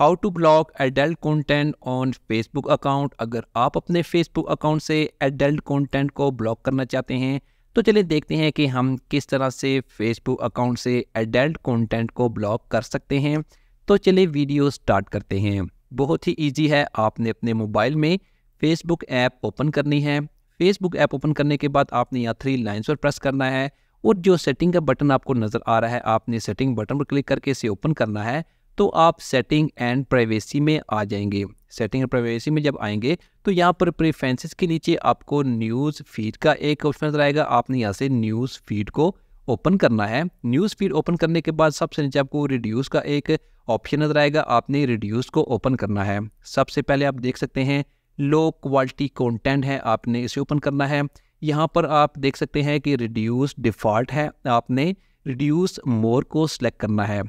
how to block adult content on Facebook account अगर आप अपने फेसबुक अकाउंट से एडल्ट कंटेंट को ब्लॉक करना चाहते हैं तो चलिए देखते हैं कि हम किस तरह से फेसबुक अकाउंट से एडल्ट कंटेंट को ब्लॉक कर सकते हैं तो चलिए वीडियो स्टार्ट करते हैं बहुत ही ईजी है आपने अपने मोबाइल में फेसबुक ऐप ओपन करनी है फेसबुक ऐप ओपन करने के बाद आपने यहाँ थ्री लाइन्स पर प्रेस करना है और जो सेटिंग का बटन आपको नज़र आ रहा है आपने सेटिंग बटन पर क्लिक करके इसे ओपन करना है तो आप सेटिंग एंड प्राइवेसी में आ जाएंगे सेटिंग एंड प्राइवेसी में जब आएंगे तो यहाँ पर प्रेफरेंसेस के नीचे आपको न्यूज़ फीड का एक ऑप्शन नजर आएगा आपने यहाँ से न्यूज़ फीड को ओपन करना है न्यूज़ फीड ओपन करने के बाद सबसे नीचे आपको रिड्यूस का एक ऑप्शन नज़र आएगा आपने रिड्यूस को ओपन करना है सबसे पहले आप देख सकते हैं लो क्वालिटी कॉन्टेंट है आपने इसे ओपन करना है यहाँ पर आप देख सकते हैं कि रिड्यूस डिफ़ॉल्ट है आपने रिड्यूस मोर को सिलेक्ट करना है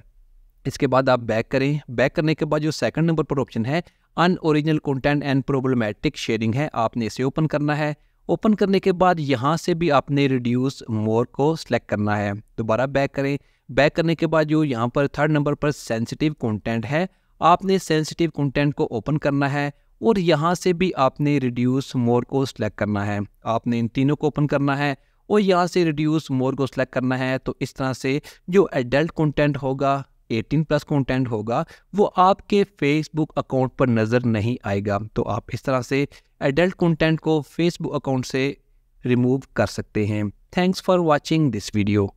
इसके बाद आप बैक करें बैक करने के बाद जो सेकंड नंबर पर ऑप्शन है unoriginal content and problematic sharing है आपने इसे ओपन करना है ओपन करने के बाद यहाँ से भी आपने रिड्यूस मोर को सिलेक्ट करना है दोबारा बैक करें बैक करने के बाद जो यहाँ पर थर्ड नंबर पर सेंसिटिव कॉन्टेंट है आपने सेंसिटिव कॉन्टेंट को ओपन करना है और यहाँ से भी आपने रिड्यूस मोर को सिलेक्ट करना है आपने इन तीनों को ओपन करना है और यहाँ से रिड्यूस मोर को सिलेक्ट करना है तो इस तरह से जो एडल्ट कंटेंट होगा 18 प्लस कंटेंट होगा वो आपके फेसबुक अकाउंट पर नज़र नहीं आएगा तो आप इस तरह से एडल्ट कंटेंट को फेसबुक अकाउंट से रिमूव कर सकते हैं thanks for watching this video